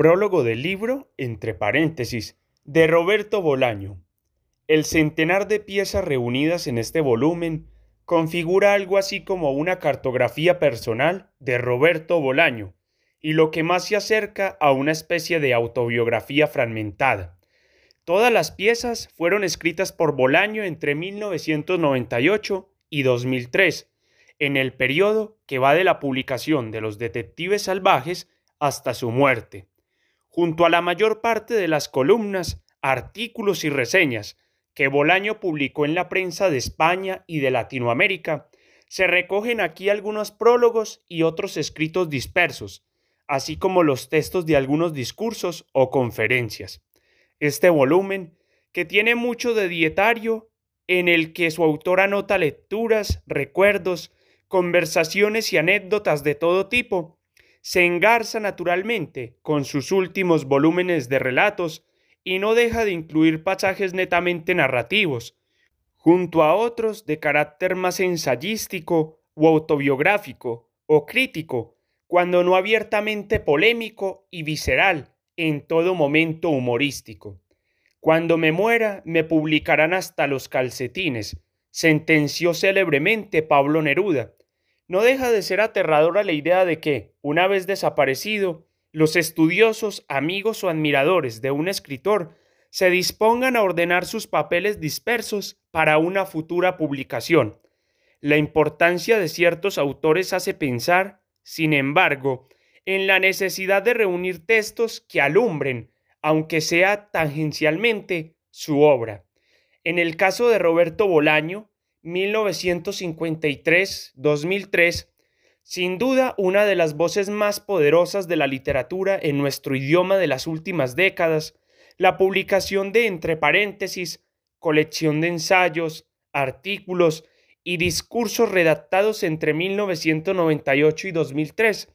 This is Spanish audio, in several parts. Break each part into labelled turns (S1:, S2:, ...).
S1: Prólogo del libro, entre paréntesis, de Roberto Bolaño. El centenar de piezas reunidas en este volumen configura algo así como una cartografía personal de Roberto Bolaño, y lo que más se acerca a una especie de autobiografía fragmentada. Todas las piezas fueron escritas por Bolaño entre 1998 y 2003, en el periodo que va de la publicación de Los Detectives Salvajes hasta su muerte junto a la mayor parte de las columnas, artículos y reseñas que Bolaño publicó en la prensa de España y de Latinoamérica, se recogen aquí algunos prólogos y otros escritos dispersos, así como los textos de algunos discursos o conferencias. Este volumen, que tiene mucho de dietario, en el que su autor anota lecturas, recuerdos, conversaciones y anécdotas de todo tipo, se engarza naturalmente con sus últimos volúmenes de relatos y no deja de incluir pasajes netamente narrativos, junto a otros de carácter más ensayístico o autobiográfico o crítico, cuando no abiertamente polémico y visceral, en todo momento humorístico. Cuando me muera, me publicarán hasta los calcetines, sentenció célebremente Pablo Neruda, no deja de ser aterradora la idea de que, una vez desaparecido, los estudiosos, amigos o admiradores de un escritor se dispongan a ordenar sus papeles dispersos para una futura publicación. La importancia de ciertos autores hace pensar, sin embargo, en la necesidad de reunir textos que alumbren, aunque sea tangencialmente, su obra. En el caso de Roberto Bolaño, 1953-2003, sin duda una de las voces más poderosas de la literatura en nuestro idioma de las últimas décadas, la publicación de entre paréntesis, colección de ensayos, artículos y discursos redactados entre 1998 y 2003,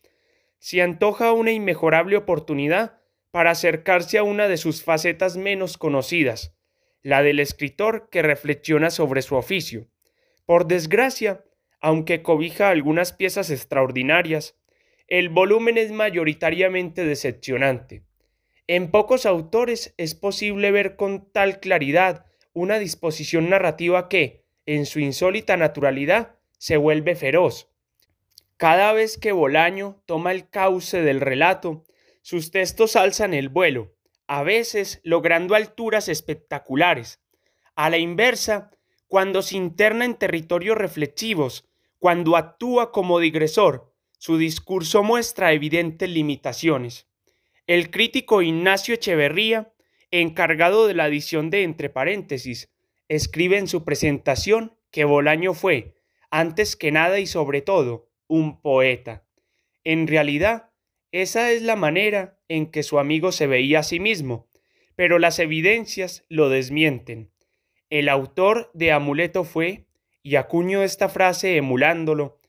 S1: se antoja una inmejorable oportunidad para acercarse a una de sus facetas menos conocidas, la del escritor que reflexiona sobre su oficio. Por desgracia, aunque cobija algunas piezas extraordinarias, el volumen es mayoritariamente decepcionante. En pocos autores es posible ver con tal claridad una disposición narrativa que, en su insólita naturalidad, se vuelve feroz. Cada vez que Bolaño toma el cauce del relato, sus textos alzan el vuelo, a veces logrando alturas espectaculares. A la inversa, cuando se interna en territorios reflexivos, cuando actúa como digresor, su discurso muestra evidentes limitaciones. El crítico Ignacio Echeverría, encargado de la edición de Entre paréntesis, escribe en su presentación que Bolaño fue, antes que nada y sobre todo, un poeta. En realidad, esa es la manera en que su amigo se veía a sí mismo, pero las evidencias lo desmienten. El autor de Amuleto fue, y acuño esta frase emulándolo,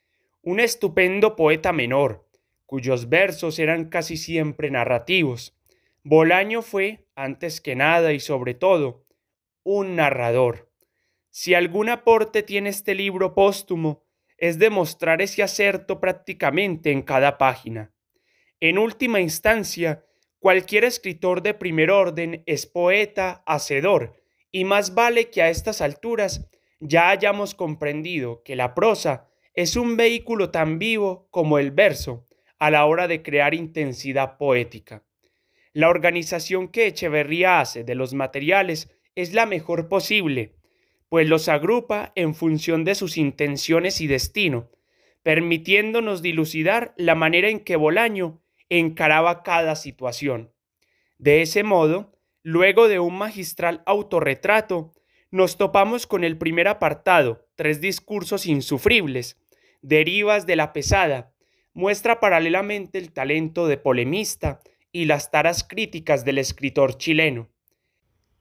S1: un estupendo poeta menor, cuyos versos eran casi siempre narrativos. Bolaño fue, antes que nada y sobre todo, un narrador. Si algún aporte tiene este libro póstumo, es demostrar ese acerto prácticamente en cada página. En última instancia, cualquier escritor de primer orden es poeta, hacedor, y más vale que a estas alturas ya hayamos comprendido que la prosa es un vehículo tan vivo como el verso a la hora de crear intensidad poética. La organización que Echeverría hace de los materiales es la mejor posible, pues los agrupa en función de sus intenciones y destino, permitiéndonos dilucidar la manera en que Bolaño encaraba cada situación. De ese modo, Luego de un magistral autorretrato, nos topamos con el primer apartado, tres discursos insufribles, derivas de la pesada, muestra paralelamente el talento de polemista y las taras críticas del escritor chileno.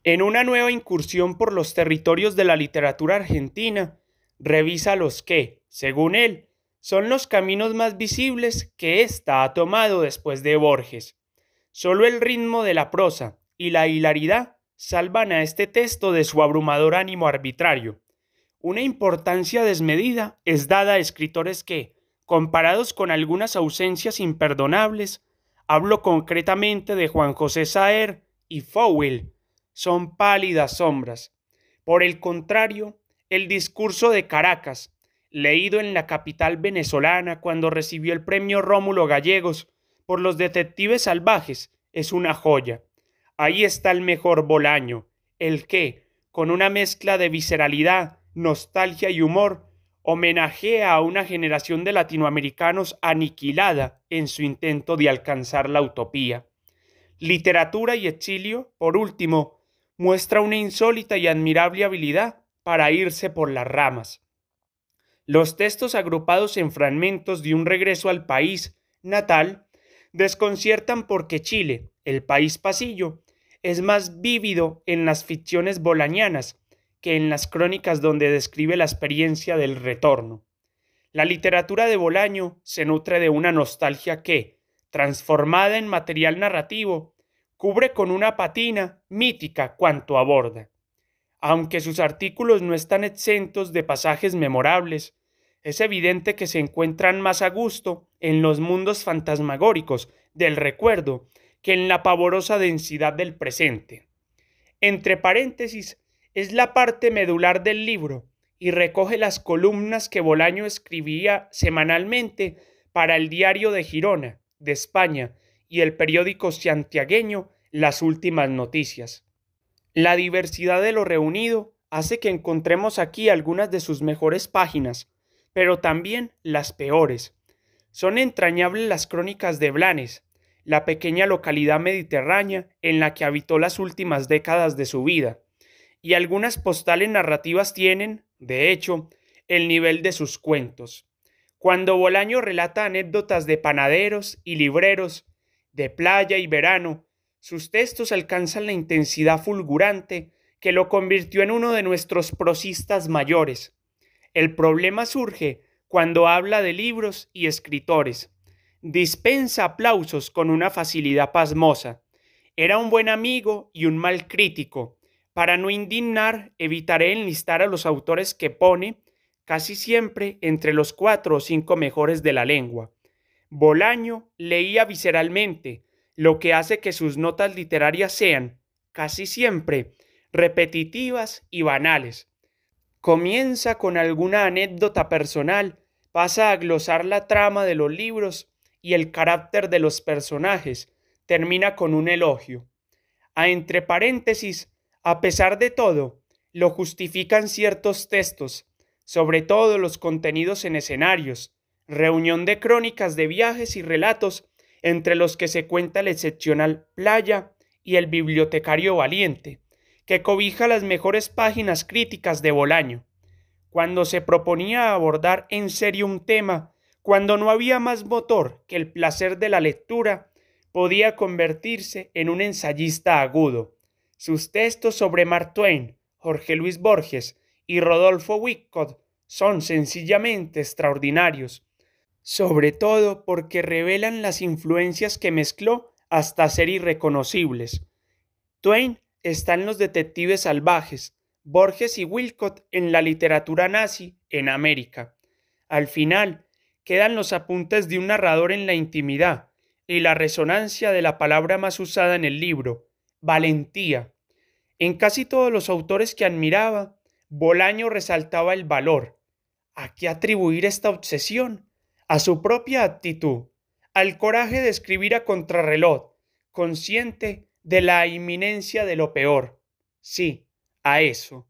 S1: En una nueva incursión por los territorios de la literatura argentina, revisa los que, según él, son los caminos más visibles que ésta ha tomado después de Borges. Solo el ritmo de la prosa, y la hilaridad salvan a este texto de su abrumador ánimo arbitrario. Una importancia desmedida es dada a escritores que, comparados con algunas ausencias imperdonables, hablo concretamente de Juan José Saer y Fowell, son pálidas sombras. Por el contrario, el discurso de Caracas, leído en la capital venezolana cuando recibió el premio Rómulo Gallegos por los detectives salvajes, es una joya. Ahí está el mejor Bolaño, el que, con una mezcla de visceralidad, nostalgia y humor, homenajea a una generación de latinoamericanos aniquilada en su intento de alcanzar la utopía. Literatura y exilio, por último, muestra una insólita y admirable habilidad para irse por las ramas. Los textos agrupados en fragmentos de un regreso al país natal desconciertan porque Chile, el país pasillo, es más vívido en las ficciones bolañanas que en las crónicas donde describe la experiencia del retorno. La literatura de Bolaño se nutre de una nostalgia que, transformada en material narrativo, cubre con una patina mítica cuanto aborda. Aunque sus artículos no están exentos de pasajes memorables, es evidente que se encuentran más a gusto en los mundos fantasmagóricos del recuerdo que en la pavorosa densidad del presente. Entre paréntesis, es la parte medular del libro y recoge las columnas que Bolaño escribía semanalmente para el diario de Girona, de España, y el periódico santiagueño Las Últimas Noticias. La diversidad de lo reunido hace que encontremos aquí algunas de sus mejores páginas, pero también las peores. Son entrañables las crónicas de Blanes, la pequeña localidad mediterránea en la que habitó las últimas décadas de su vida, y algunas postales narrativas tienen, de hecho, el nivel de sus cuentos. Cuando Bolaño relata anécdotas de panaderos y libreros, de playa y verano, sus textos alcanzan la intensidad fulgurante que lo convirtió en uno de nuestros prosistas mayores. El problema surge cuando habla de libros y escritores dispensa aplausos con una facilidad pasmosa. Era un buen amigo y un mal crítico. Para no indignar, evitaré enlistar a los autores que pone casi siempre entre los cuatro o cinco mejores de la lengua. Bolaño leía visceralmente, lo que hace que sus notas literarias sean, casi siempre, repetitivas y banales. Comienza con alguna anécdota personal, pasa a glosar la trama de los libros y el carácter de los personajes, termina con un elogio. A entre paréntesis, a pesar de todo, lo justifican ciertos textos, sobre todo los contenidos en escenarios, reunión de crónicas de viajes y relatos entre los que se cuenta el excepcional Playa y el bibliotecario valiente, que cobija las mejores páginas críticas de Bolaño. Cuando se proponía abordar en serio un tema, cuando no había más motor que el placer de la lectura, podía convertirse en un ensayista agudo. Sus textos sobre Mark Twain, Jorge Luis Borges y Rodolfo Wickcott son sencillamente extraordinarios, sobre todo porque revelan las influencias que mezcló hasta ser irreconocibles. Twain está en los detectives salvajes, Borges y Wilcott en la literatura nazi en América. Al final, quedan los apuntes de un narrador en la intimidad y la resonancia de la palabra más usada en el libro, valentía. En casi todos los autores que admiraba, Bolaño resaltaba el valor. ¿A qué atribuir esta obsesión? A su propia actitud, al coraje de escribir a contrarreloj, consciente de la inminencia de lo peor. Sí, a eso.